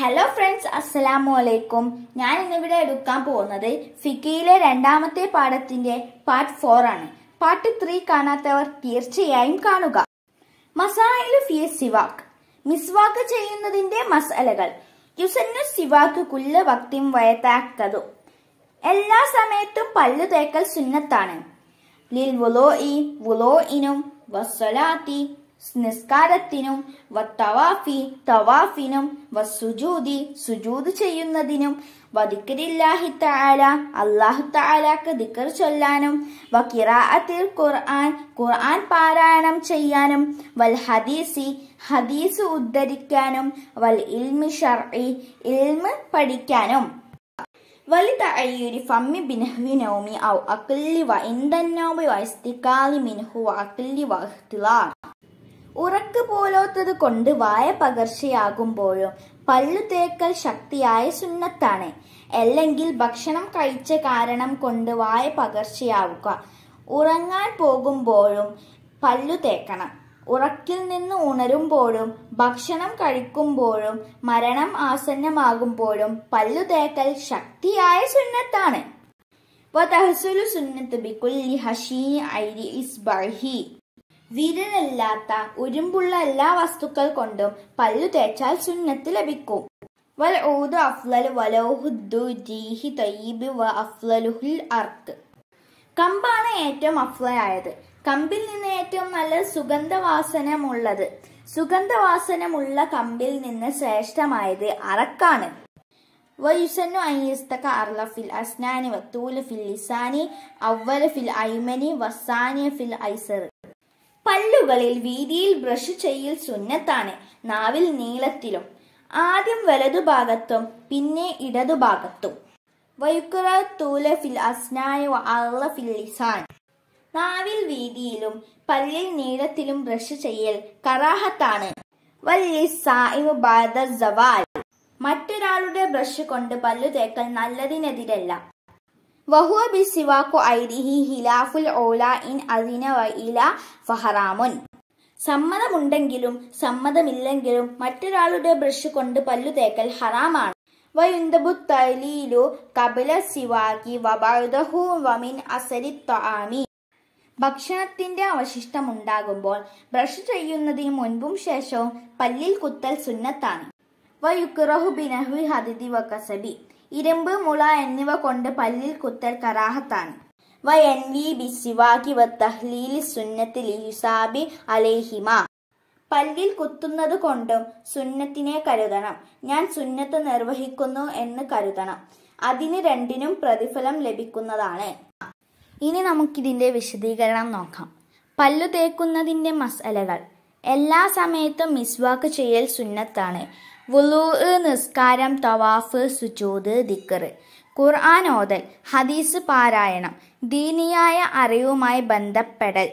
hello friends അസ്സലാമു അലൈക്കും ഞാൻ ഇന്നിവിടെ എടുക്കാൻ പോകുന്നത് ഫിക്കയിലെ രണ്ടാമത്തെ പാഠത്തിന്റെ പാർട്ട് ഫോർ ആണ് പാർട്ട് ത്രീ കാണാത്തവർ തീർച്ചയായും കാണുക മസായിലു ഫിയ സിവാക്ക് മിസ്വാക്ക് ചെയ്യുന്നതിന്റെ മസലകൾ യുസന്നു സിവാക്ക് കുല്ല വക്തിം വയത്താക്കതു എല്ലാ സമയത്തും പല്ലു തേക്കൽ സുന്നത്താണ് ലിൽ വുലോ ഇ വുലോ ഇനും വസ്സലാത്തി നിസ്കാരത്തിനും വത്തവാഫി തവാഫിനും വസുജൂതി സുജൂത് ചെയ്യുന്നതിനും വദിക്കരില്ലാഹി താല അള്ളാഹു താലാക്ക് ദിക്കർ ചൊല്ലാനും വക്കിറാഅത്തിൽ ഖുർആൻ ഖുർആൻ പാരായണം ചെയ്യാനും വൽ ഹദീസി ഹദീസ് ഉദ്ധരിക്കാനും വൽ ഇൽമി ഷർഇ ഇൽമ് പഠിക്കാനും ولتعير فم بنحو نوم أو أقل وعند النوم واستقال منه وأقل واختلاط ഉറക്ക് പോലോത്തത് കൊണ്ട് വായ പകർച്ചയാകുമ്പോഴും പല്ലു തേക്കൽ ശക്തിയായ സുന്നത്താണ് അല്ലെങ്കിൽ ഭക്ഷണം കഴിച്ച കാരണം കൊണ്ട് വായ പകർച്ചയാവുക ഉറങ്ങാൻ പോകുമ്പോഴും പല്ലു തേക്കണം ഉറക്കിൽ നിന്ന് ഉണരുമ്പോഴും ഭക്ഷണം കഴിക്കുമ്പോഴും മരണം ആസന്നമാകുമ്പോഴും പല്ലു തേക്കൽ ശക്തിയായ സുന്നത്താണ് വതഹസുലു സുന്നത്ത് ബിക്കുല്ലി ഹഷീ ഐരി ഇസ്ബഹി വിരലല്ലാത്ത ഉരുമ്പുള്ള എല്ലാ വസ്തുക്കൾ കൊണ്ടും പല്ലു തേച്ചാൽ സുന്നത്ത് ലഭിക്കും വൽ ഊദ് അഫ്ലൽ വലൗഹുദ്ദു ജീഹി തയ്യിബ് വ അഫ്ലലുഹുൽ അർക്ക് കമ്പാണ് ഏറ്റവും അഫ്ലയായത് കമ്പിൽ നിന്ന് ഏറ്റവും നല്ല സുഗന്ധവാസനമുള്ളത് സുഗന്ധവാസനമുള്ള കമ്പിൽ നിന്ന് ശ്രേഷ്ഠമായത് അറക്കാണ് വയുസന്നു അയ്യസ്തക അർലഫിൽ അസ്നാനി الأسنان ഫിൽ في اللسان ഫിൽ في الأيمن والثاني في പല്ലുകളിൽ വീതിയിൽ ബ്രഷ് ചെയ്യൽ സുന്നത്താണ് നാവിൽ നീളത്തിലും ആദ്യം വലതുഭാഗത്തും പിന്നെ ഇടതുഭാഗത്തും നാവിൽ വീതിയിലും പല്ലിൽ നീളത്തിലും ബ്രഷ് ചെയ്യൽ കറാഹത്താണ് മറ്റൊരാളുടെ ബ്രഷ് കൊണ്ട് പല്ലു തേക്കൽ നല്ലതിനെതിരല്ല വഹുവ ബി സിവാക്കു ഐരിഹി ഹിലാഫുൽ ഓല ഇൻ അദിന വൈല ഫഹറാമുൻ സമ്മതമുണ്ടെങ്കിലും സമ്മതമില്ലെങ്കിലും മറ്റൊരാളുടെ ബ്രഷ് കൊണ്ട് പല്ലു തേക്കൽ ഹറാമാണ് വയുന്തബു തലീലു കപില സിവാക്കി വബദഹു വമിൻ അസരി ത്വാമി ഭക്ഷണത്തിന്റെ അവശിഷ്ടമുണ്ടാകുമ്പോൾ ബ്രഷ് ചെയ്യുന്നതിന് മുൻപും ശേഷവും പല്ലിൽ കുത്തൽ സുന്നത്താണ് വയുക്കുറഹു ബിനഹു ഹദിതി വകസബി ഇരുമ്പ് മുള എന്നിവ കൊണ്ട് പല്ലിൽ കുത്തൽ കറാഹത്താണ് വ തഹ്ലീൽ സുന്നത്തിൽ പല്ലിൽ കുത്തുന്നത് കൊണ്ടും സുന്നത്തിനെ കരുതണം ഞാൻ സുന്നത്ത് നിർവഹിക്കുന്നു എന്ന് കരുതണം അതിന് രണ്ടിനും പ്രതിഫലം ലഭിക്കുന്നതാണ് ഇനി നമുക്കിതിന്റെ വിശദീകരണം നോക്കാം പല്ലു തേക്കുന്നതിന്റെ മസലകൾ എല്ലാ സമയത്തും മിസ്വാക്ക് ചെയ്യൽ സുന്നത്താണ് വുലു നിസ്കാരം തവാഫ് സുജൂത് ദിക്കർ ഖുർആൻ ഓതൽ ഹദീസ് പാരായണം ദീനിയായ അറിവുമായി ബന്ധപ്പെടൽ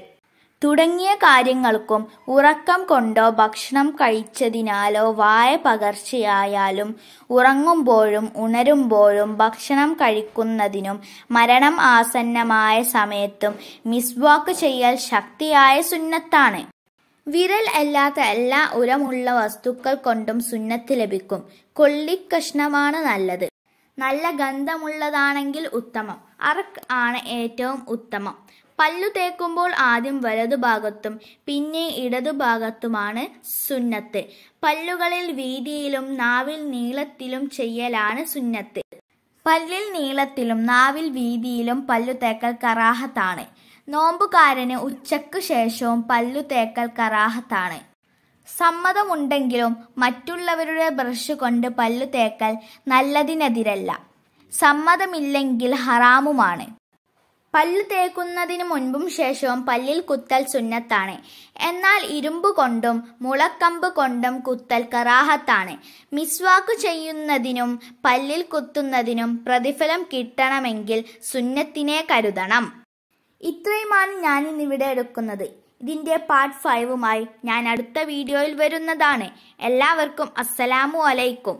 തുടങ്ങിയ കാര്യങ്ങൾക്കും ഉറക്കം കൊണ്ടോ ഭക്ഷണം കഴിച്ചതിനാലോ വായ പകർച്ചയായാലും ഉറങ്ങുമ്പോഴും ഉണരുമ്പോഴും ഭക്ഷണം കഴിക്കുന്നതിനും മരണം ആസന്നമായ സമയത്തും മിസ്വാക്ക് ചെയ്യൽ ശക്തിയായ സുന്നത്താണ് വിരൽ അല്ലാത്ത എല്ലാ ഉരമുള്ള വസ്തുക്കൾ കൊണ്ടും സുന്നത്ത് ലഭിക്കും കൊള്ളിക്കഷ്ണമാണ് നല്ലത് നല്ല ഗന്ധമുള്ളതാണെങ്കിൽ ഉത്തമം അറക് ആണ് ഏറ്റവും ഉത്തമം പല്ലു തേക്കുമ്പോൾ ആദ്യം വലതുഭാഗത്തും പിന്നെ ഇടതുഭാഗത്തുമാണ് സുന്നത്ത് പല്ലുകളിൽ വീതിയിലും നാവിൽ നീളത്തിലും ചെയ്യലാണ് സുന്നത്ത് പല്ലിൽ നീളത്തിലും നാവിൽ വീതിയിലും പല്ലു തേക്കൽ കറാഹത്താണ് നോമ്പുകാരന് ഉച്ചയ്ക്ക് ശേഷവും പല്ലു തേക്കൽ കറാഹത്താണ് സമ്മതമുണ്ടെങ്കിലും മറ്റുള്ളവരുടെ ബ്രഷ് കൊണ്ട് പല്ലു തേക്കൽ നല്ലതിനെതിരല്ല സമ്മതമില്ലെങ്കിൽ ഹറാമുമാണ് പല്ല് തേക്കുന്നതിന് മുൻപും ശേഷവും പല്ലിൽ കുത്തൽ സുന്നത്താണ് എന്നാൽ ഇരുമ്പ് കൊണ്ടും മുളക്കമ്പ് കൊണ്ടും കുത്തൽ കറാഹത്താണ് മിസ്വാക്ക് ചെയ്യുന്നതിനും പല്ലിൽ കുത്തുന്നതിനും പ്രതിഫലം കിട്ടണമെങ്കിൽ സുന്നത്തിനെ കരുതണം ഇത്രയുമാണ് ഞാൻ ഇന്നിവിടെ എടുക്കുന്നത് ഇതിൻ്റെ പാർട്ട് ഫൈവുമായി ഞാൻ അടുത്ത വീഡിയോയിൽ വരുന്നതാണ് എല്ലാവർക്കും അസ്സലാമു അലൈക്കും